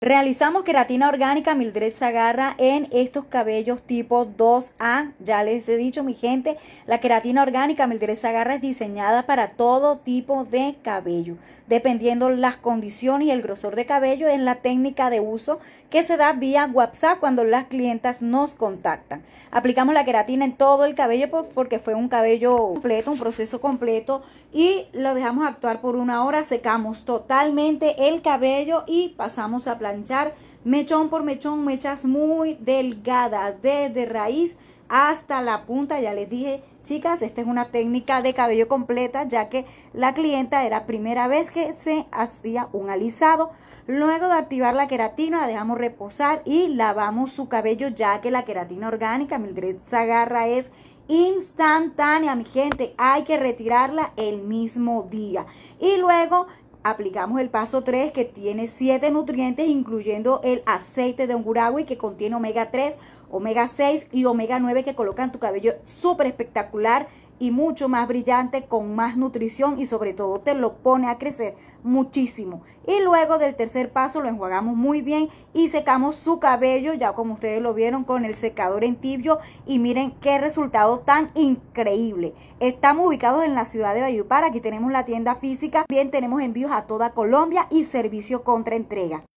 Realizamos queratina orgánica Mildred Zagarra en estos cabellos tipo 2A. Ya les he dicho, mi gente, la queratina orgánica Mildred Zagarra es diseñada para todo tipo de cabello. Dependiendo las condiciones y el grosor de cabello, en la técnica de uso que se da vía WhatsApp cuando las clientas nos contactan. Aplicamos la queratina en todo el cabello porque fue un cabello completo, un proceso completo y lo dejamos actuar por una hora. Secamos totalmente el cabello y pasamos a aplicar mechón por mechón, mechas muy delgadas, desde raíz hasta la punta. Ya les dije, chicas, esta es una técnica de cabello completa, ya que la clienta era primera vez que se hacía un alisado. Luego de activar la queratina, la dejamos reposar y lavamos su cabello, ya que la queratina orgánica, Mildred Zagarra, es instantánea, mi gente. Hay que retirarla el mismo día. Y luego aplicamos el paso 3 que tiene 7 nutrientes, incluyendo el aceite de ongurawi, que contiene omega 3, omega 6 y omega 9 que colocan tu cabello súper espectacular y mucho más brillante, con más nutrición y sobre todo te lo pone a crecer muchísimo. Y luego del tercer paso lo enjuagamos muy bien y secamos su cabello, ya como ustedes lo vieron con el secador en tibio y miren qué resultado tan increíble. Estamos ubicados en la ciudad de Valledupar, aquí tenemos la tienda física, bien tenemos envíos a toda Colombia y servicio contra entrega.